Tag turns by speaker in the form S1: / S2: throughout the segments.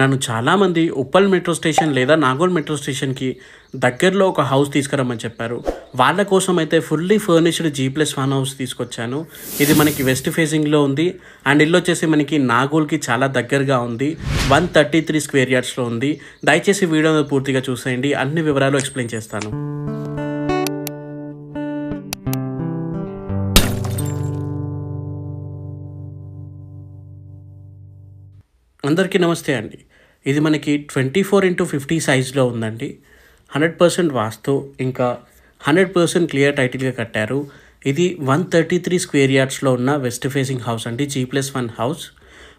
S1: నన్ను చాలామంది Uppal metro station లేదా నాగోల్ మెట్రో స్టేషన్కి దగ్గరలో ఒక హౌస్ తీసుకురమ్మని చెప్పారు వాళ్ళ కోసం అయితే fully furnished G plus one house తీసుకొచ్చాను ఇది మనకి వెస్ట్ ఫేసింగ్లో ఉంది అండ్ ఇల్లు వచ్చేసి మనకి నాగోల్కి చాలా దగ్గరగా ఉంది వన్ థర్టీ త్రీ స్క్వేర్ యార్డ్స్లో ఉంది దయచేసి వీడియోను పూర్తిగా చూసేయండి అన్ని వివరాలు ఎక్స్ప్లెయిన్ చేస్తాను అందరికీ నమస్తే అండి ఇది మనకి ట్వంటీ ఫోర్ ఇంటూ ఫిఫ్టీ సైజ్లో ఉందండి హండ్రెడ్ పర్సెంట్ వాస్తు ఇంకా హండ్రెడ్ పర్సెంట్ క్లియర్ టైటిల్గా కట్టారు ఇది వన్ థర్టీ త్రీ స్క్వేర్ యార్డ్స్లో ఉన్న వెస్ట్ ఫేసింగ్ హౌస్ అండి జీ ప్లస్ వన్ హౌస్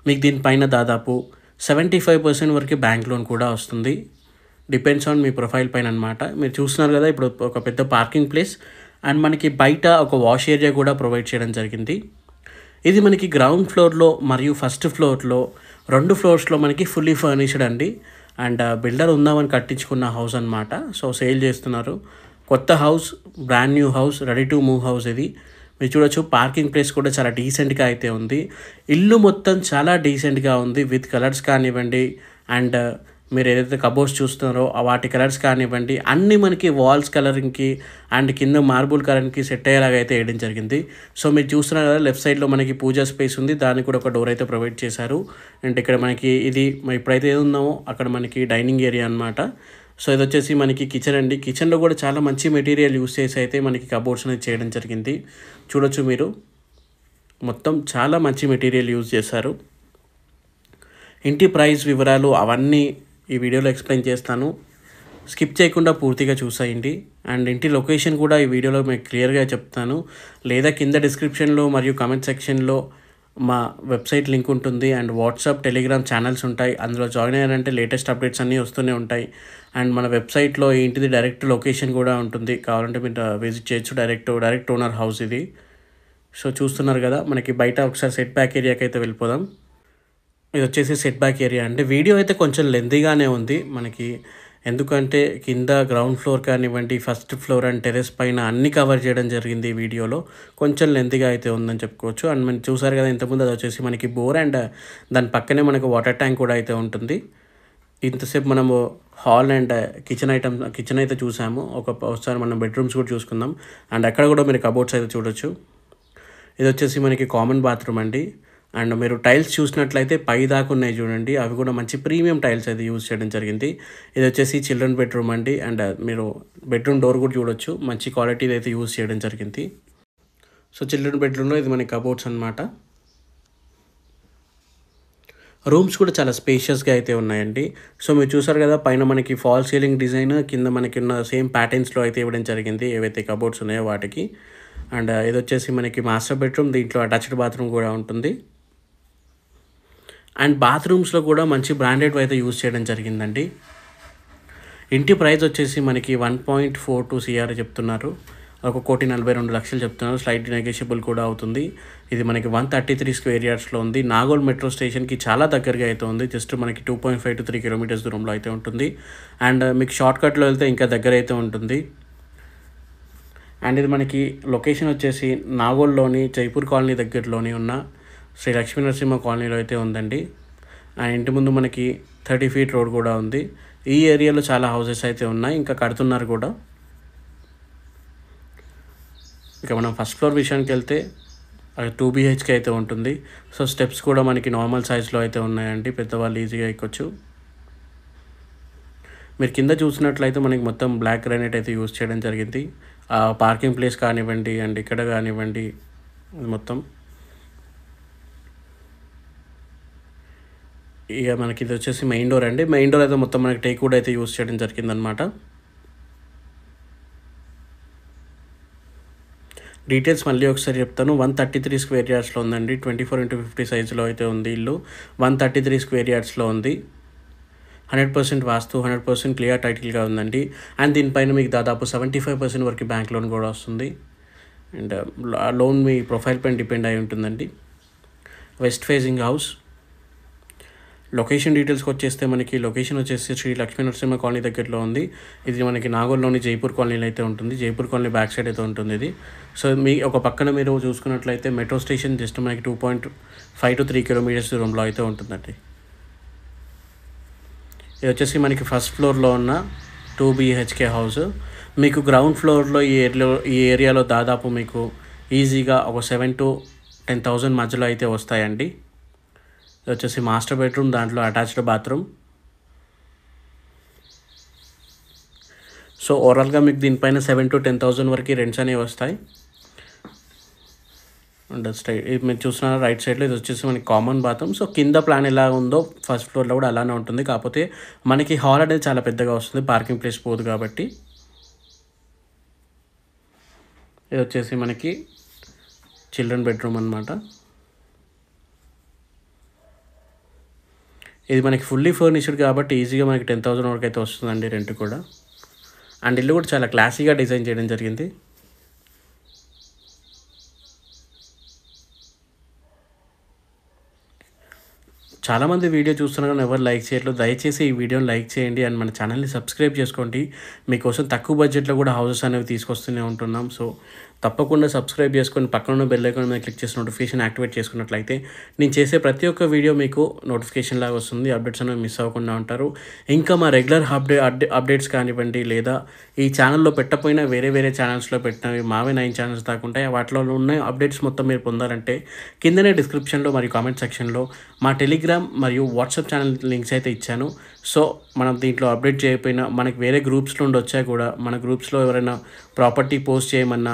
S1: మీకు దీనిపైన దాదాపు సెవెంటీ ఫైవ్ పర్సెంట్ వరకు బ్యాంక్ లోన్ కూడా వస్తుంది డిపెండ్స్ ఆన్ మీ ప్రొఫైల్ పైన అనమాట మీరు చూస్తున్నారు కదా ఇప్పుడు ఒక పెద్ద పార్కింగ్ ప్లేస్ అండ్ మనకి బయట ఒక వాష్ ఏరియా కూడా ప్రొవైడ్ చేయడం జరిగింది ఇది మనకి గ్రౌండ్ ఫ్లోర్లో మరియు ఫస్ట్ ఫ్లోర్లో రెండు ఫ్లోర్స్లో మనకి ఫుల్లీ ఫర్నిష్డ్ అండి అండ్ బిల్డర్ ఉందామని కట్టించుకున్న హౌస్ అనమాట సో సేల్ చేస్తున్నారు కొత్త house brand new house ready to move house ఇది మీరు చూడొచ్చు పార్కింగ్ ప్లేస్ కూడా చాలా డీసెంట్గా అయితే ఉంది ఇల్లు మొత్తం చాలా డీసెంట్గా ఉంది విత్ కలర్స్ కానివ్వండి అండ్ మీరు ఏదైతే కబోర్డ్స్ చూస్తున్నారో వాటి కలర్స్ కానివ్వండి అన్నీ మనకి వాల్స్ కలరింగ్కి అండ్ కింద మార్బుల్ కలరింగ్కి సెట్ అయ్యేలాగా అయితే వేయడం జరిగింది సో మీరు చూస్తున్నారు కదా లెఫ్ట్ సైడ్లో మనకి పూజా స్పేస్ ఉంది దానికి కూడా ఒక డోర్ అయితే ప్రొవైడ్ చేశారు అండ్ ఇక్కడ మనకి ఇది ఇప్పుడైతే ఏది ఉన్నామో అక్కడ మనకి డైనింగ్ ఏరియా అనమాట సో ఇది వచ్చేసి మనకి కిచెన్ అండి కిచెన్లో కూడా చాలా మంచి మెటీరియల్ యూస్ చేసి అయితే మనకి కబోర్డ్స్ అనేది చేయడం జరిగింది చూడొచ్చు మీరు మొత్తం చాలా మంచి మెటీరియల్ యూజ్ చేశారు ఇంటి ప్రైస్ వివరాలు అవన్నీ ఈ వీడియోలో ఎక్స్ప్లెయిన్ చేస్తాను స్కిప్ చేయకుండా పూర్తిగా చూసేయండి అండ్ ఇంటి లొకేషన్ కూడా ఈ వీడియోలో మీకు క్లియర్గా చెప్తాను లేదా కింద డిస్క్రిప్షన్లో మరియు కమెంట్ సెక్షన్లో మా వెబ్సైట్ లింక్ ఉంటుంది అండ్ వాట్సాప్ టెలిగ్రామ్ ఛానల్స్ ఉంటాయి అందులో జాయిన్ అయ్యారంటే లేటెస్ట్ అప్డేట్స్ అన్నీ వస్తూనే ఉంటాయి అండ్ మన వెబ్సైట్లో ఏంటిది డైరెక్ట్ లొకేషన్ కూడా ఉంటుంది కావాలంటే మీరు విజిట్ uh, చేయొచ్చు డైరెక్ట్ డైరెక్ట్ ఓనర్ హౌస్ ఇది సో చూస్తున్నారు కదా మనకి బయట ఒకసారి సెట్ బ్యాక్ ఏరియాకి అయితే వెళ్ళిపోదాం ఇది వచ్చేసి సెట్ బ్యాక్ ఏరియా అంటే వీడియో అయితే కొంచెం లెందీగానే ఉంది మనకి ఎందుకంటే కింద గ్రౌండ్ ఫ్లోర్ కానివ్వండి ఫస్ట్ ఫ్లోర్ అండ్ టెరెస్ పైన అన్ని కవర్ చేయడం జరిగింది ఈ వీడియోలో కొంచెం లెంతీగా అయితే ఉందని చెప్పుకోవచ్చు అండ్ మనం చూసారు కదా ఇంతకుముందు అది వచ్చేసి మనకి బోర్ అండ్ దాని పక్కనే మనకు వాటర్ ట్యాంక్ కూడా అయితే ఉంటుంది ఇంతసేపు మనము hall and kitchen item kitchen అయితే చూసాము ఒక ఒకసారి మనం బెడ్రూమ్స్ కూడా చూసుకుందాం అండ్ అక్కడ కూడా మీరు కబోర్డ్స్ అయితే చూడొచ్చు ఇది వచ్చేసి మనకి కామన్ బాత్రూమ్ అండి అండ్ మీరు టైల్స్ చూసినట్లయితే పై దాకా ఉన్నాయి చూడండి అవి కూడా మంచి ప్రీమియం టైల్స్ అయితే యూజ్ చేయడం జరిగింది ఇది వచ్చేసి చిల్డ్రన్ బెడ్రూమ్ అండి అండ్ మీరు బెడ్రూమ్ డోర్ కూడా చూడొచ్చు మంచి క్వాలిటీ అయితే యూజ్ చేయడం జరిగింది సో చిల్డ్రన్ బెడ్రూమ్లో ఇది మనకి కబోర్డ్స్ అనమాట రూమ్స్ కూడా చాలా స్పేషియస్గా అయితే ఉన్నాయండి సో మీరు చూసారు కదా పైన మనకి ఫాల్ సీలింగ్ డిజైన్ కింద మనకి ఉన్న సేమ్ ప్యాటర్న్స్లో అయితే ఇవ్వడం జరిగింది ఏవైతే కబోర్డ్స్ ఉన్నాయో వాటికి అండ్ ఇది వచ్చేసి మనకి మాస్టర్ బెడ్రూమ్ దీంట్లో అటాచ్డ్ బాత్రూమ్ కూడా ఉంటుంది అండ్ బాత్రూమ్స్లో కూడా మంచి బ్రాండెడ్ అయితే యూజ్ చేయడం జరిగిందండి ఇంటి ప్రైస్ వచ్చేసి మనకి one point four two CR చెప్తున్నారు ఒక కోటి నలభై రెండు లక్షలు చెప్తున్నారు స్లైట్ నెగోషియబుల్ కూడా అవుతుంది ఇది మనకి వన్ థర్టీ త్రీ స్క్వేర్ యార్డ్స్లో ఉంది నాగోల్ మెట్రో స్టేషన్కి చాలా దగ్గరగా అయితే ఉంది జస్ట్ మనకి two point five to three kilometres దూరంలో అయితే ఉంటుంది అండ్ మీకు షార్ట్ కట్లో వెళ్తే ఇంకా దగ్గర అయితే ఉంటుంది అండ్ ఇది మనకి లొకేషన్ వచ్చేసి నాగోల్లోని జైపూర్ కాలనీ దగ్గరలోని ఉన్న శ్రీ లక్ష్మీ నరసింహ కాలనీలో అయితే ఉందండి ఆ ఇంటి ముందు మనకి థర్టీ ఫీట్ రోడ్ కూడా ఉంది ఈ ఏరియాలో చాలా హౌసెస్ అయితే ఉన్నాయి ఇంకా కడుతున్నారు కూడా ఇక మనం ఫస్ట్ ఫ్లోర్ విషయానికి వెళ్తే అది టూ బీహెచ్కే అయితే ఉంటుంది సో స్టెప్స్ కూడా మనకి నార్మల్ సైజ్లో అయితే ఉన్నాయండి పెద్దవాళ్ళు ఈజీగా ఎక్కొచ్చు మీరు కింద చూసినట్లయితే మనకి మొత్తం బ్లాక్ గ్రానైట్ అయితే యూజ్ చేయడం జరిగింది పార్కింగ్ ప్లేస్ కానివ్వండి అండ్ ఇక్కడ కానివ్వండి మొత్తం ఇక మనకి ఇది వచ్చేసి మెయిన్ డోర్ అండి మెయిన్ డోర్ అయితే మొత్తం మనకి టేక్ వుడ్ అయితే యూస్ చేయడం జరిగిందనమాట డీటెయిల్స్ మళ్ళీ ఒకసారి చెప్తాను వన్ థర్టీ త్రీ స్క్వేర్ యార్డ్స్లో ఉందండి ట్వంటీ ఫోర్ ఇంటూ ఫిఫ్టీ సైజులో అయితే ఉంది ఇల్లు వన్ థర్టీ త్రీ స్క్వేర్ యార్డ్స్లో ఉంది hundred percent vastu hundred percent clear టైటిల్గా ఉందండి అండ్ దీనిపైన మీకు దాదాపు సెవెంటీ ఫైవ్ పర్సెంట్ వరకు బ్యాంక్ లోన్ కూడా వస్తుంది అండ్ లోన్ uh, మీ ప్రొఫైల్ పైన డిపెండ్ అయి ఉంటుందండి వెస్ట్ ఫేసింగ్ హౌస్ లొకేషన్ డీటెయిల్స్కి వచ్చేస్తే మనకి లొకేషన్ వచ్చేసి శ్రీ లక్ష్మీ నరసింహ కాలనీ దగ్గరలో ఉంది ఇది మనకి నాగోల్లోని జైపూర్ కాలనీలో అయితే ఉంటుంది జైపూర్ కాలనీ బ్యాక్ సైడ్ అయితే ఉంటుంది ఇది సో మీ ఒక పక్కన మీరు చూసుకున్నట్లయితే మెట్రో స్టేషన్ జస్ట్ మనకి two point five to three kilometres దూరంలో అయితే ఉంటుందండి ఇది వచ్చేసి మనకి ఫస్ట్ ఫ్లోర్లో ఉన్న టూ బిహెచ్కే హౌస్ మీకు గ్రౌండ్ ఫ్లోర్లో ఈ ఏరియాలో ఈ ఏరియాలో దాదాపు మీకు ఈజీగా ఒక సెవెన్ టు టెన్ థౌజండ్ మధ్యలో అయితే వస్తాయండి ఇది వచ్చేసి మాస్టర్ బెడ్రూమ్ దాంట్లో అటాచ్డ్ బాత్రూమ్ సో ఓవరాల్గా మీకు దీనిపైన సెవెన్ టు టెన్ థౌజండ్ వరకు రెంట్స్ అనేవి వస్తాయి అండ్ స్ట్రైట్ ఇది మీరు చూసిన రైట్ సైడ్లో ఇది వచ్చేసి మనకి కామన్ బాత్రూమ్ సో కింద ప్లాన్ ఎలా ఉందో ఫస్ట్ ఫ్లోర్లో కూడా అలానే ఉంటుంది కాకపోతే మనకి హాల్ అనేది చాలా పెద్దగా వస్తుంది పార్కింగ్ ప్లేస్ పోదు కాబట్టి ఇది వచ్చేసి మనకి చిల్డ్రన్ బెడ్రూమ్ అనమాట ఇది మనకి ఫుల్లీ ఫర్నిష్డ్ కాబట్టి ఈజీగా మనకి టెన్ థౌజండ్ వరకు అయితే వస్తుందండి రెంట్ కూడా అండ్ ఇల్లు కూడా చాలా క్లాసీగా డిజైన్ చేయడం జరిగింది చాలామంది వీడియో చూస్తున్నారు కానీ ఎవరు లైక్ చేయట్లేదు దయచేసి ఈ వీడియోని లైక్ చేయండి అండ్ మన ఛానల్ని సబ్స్క్రైబ్ చేసుకోండి మీకోసం తక్కువ బడ్జెట్లో కూడా హౌసెస్ అనేవి తీసుకొస్తూనే ఉంటున్నాం సో తప్పకుండా సబ్స్క్రైబ్ చేసుకొని పక్కన బెల్ ఐకాన్ మీద క్లిక్ చేసి నోటిఫికేషన్ యాక్టివేట్ చేసుకున్నట్లయితే నేను చేసే ప్రతి ఒక్క వీడియో మీకు నోటిఫికేషన్ లాగా వస్తుంది అప్డేట్స్ అనేవి మిస్ అవ్వకుండా ఉంటారు ఇంకా మా రెగ్యులర్ అప్డే అప్డేట్స్ కానివ్వండి లేదా ఈ ఛానల్లో పెట్టపోయినా వేరే వేరే ఛానల్స్లో పెట్టినవి మావే నైన్ ఛానల్స్ దాకా ఉంటాయి వాటిలో ఉన్న అప్డేట్స్ మొత్తం మీరు పొందాలంటే కిందనే డిస్క్రిప్షన్లో మరియు కామెంట్ సెక్షన్లో మా టెలిగ్రామ్ మరియు వాట్సాప్ ఛానల్ లింక్స్ అయితే ఇచ్చాను సో మనం దీంట్లో అప్డేట్ చేయకపోయినా మనకి వేరే గ్రూప్స్ నుండి వచ్చా కూడా మన గ్రూప్స్లో ఎవరైనా ప్రాపర్టీ పోస్ట్ చేయమన్నా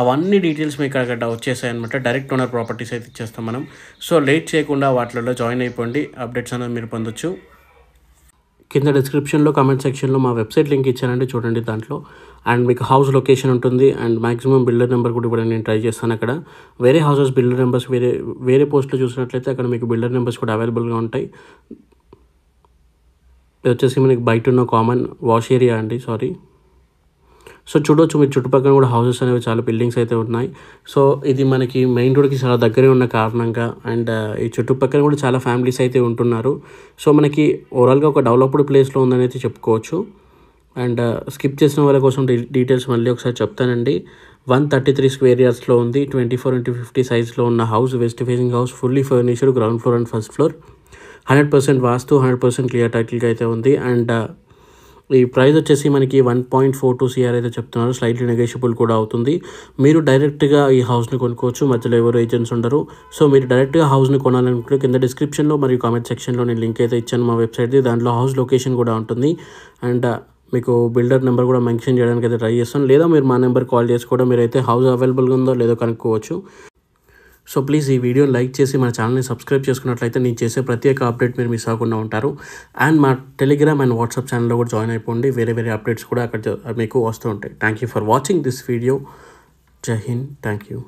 S1: అవన్నీ డీటెయిల్స్ మీకు అక్కడ వచ్చేసాయి అనమాట డైరెక్ట్ ఓనర్ ప్రాపర్టీస్ అయితే ఇచ్చేస్తాం మనం సో లేట్ చేయకుండా వాటిలో జాయిన్ అయిపోండి అప్డేట్స్ అనేది మీరు పొందొచ్చు కింద డిస్క్రిప్షన్లో కమెంట్ సెక్షన్లో మా వెబ్సైట్ లింక్ ఇచ్చానండి చూడండి దాంట్లో అండ్ మీకు హౌస్ లొకేషన్ ఉంటుంది అండ్ మాక్సిమం బిల్డర్ నెంబర్ కూడా ఇప్పుడు నేను ట్రై చేస్తాను అక్కడ వేరే హౌసెస్ బిల్డర్ నెంబర్స్ వేరే వేరే పోస్ట్లో చూసినట్లయితే అక్కడ మీకు బిల్డర్ నెంబర్స్ కూడా అవైలబుల్గా ఉంటాయి వచ్చేసి మనకి బయట ఉన్న కామన్ వాష్ ఏరియా అండి సారీ సో చూడొచ్చు మీరు చుట్టుపక్కల కూడా హౌసెస్ అనేవి చాలా బిల్డింగ్స్ అయితే ఉన్నాయి సో ఇది మనకి మెయిన్ రోడ్కి చాలా దగ్గరే ఉన్న కారణంగా అండ్ ఈ చుట్టుపక్కల కూడా చాలా ఫ్యామిలీస్ అయితే ఉంటున్నారు సో మనకి ఓవరాల్గా ఒక డెవలప్డ్ ప్లేస్లో ఉందని అయితే చెప్పుకోవచ్చు అండ్ స్కిప్ చేసిన వాళ్ళ కోసం డీటెయిల్స్ మళ్ళీ ఒకసారి చెప్తానండి వన్ థర్టీ త్రీ స్క్వేర్ ఇయర్స్లో ఉంది ట్వంటీ ఫోర్ ఇంటూ ఫిఫ్టీ సైజ్లో ఉన్న house west facing house fully furnitured ground floor and first floor hundred percent vastu hundred percent clear టైటిల్గా అయితే ఉంది అండ్ ఈ ప్రైస్ వచ్చేసి మనకి one point four two CR అయితే చెప్తున్నారు స్లైట్లీ నెగోషియబుల్ కూడా అవుతుంది మీరు డైరెక్ట్గా ఈ హౌస్ని కొనుక్కోవచ్చు మధ్యలో ఎవరు ఏజెంట్స్ ఉండరు సో మీరు డైరెక్ట్గా హౌస్ని కొనాలనుకుంటే కింద డిస్క్రిప్షన్లో మరియు కామెంట్ సెక్షన్లో నేను లింక్ అయితే ఇచ్చాను మా వెబ్సైట్ది దాంట్లో హౌస్ లొకేషన్ కూడా ఉంటుంది అండ్ uh, మీకు బిల్డర్ నెంబర్ కూడా మెన్షన్ చేయడానికి అయితే ట్రై చేస్తాను లేదా మీరు మా నెంబర్ కాల్ చేసి కూడా మీరైతే హౌస్ అవైలబుల్గా ఉందో లేదో కనుక్కోవచ్చు సో ప్లీజ్ ఈ వీడియో లైక్ చేసి మన ఛానల్ని సబ్స్క్రైబ్ చేసుకున్నట్లయితే నేను చేసే ప్రత్యేక అప్డేట్ మీరు మిస్ అవ్వకుండా ఉంటారు అండ్ మా టెలిగ్రామ్ అండ్ వాట్సాప్ ఛానల్లో కూడా జాయిన్ అయిపోండి వేరే వేరే అప్డేట్స్ కూడా అక్కడ మీకు వస్తూ ఉంటాయి thank you for watching this video జై హింద్ థ్యాంక్ యూ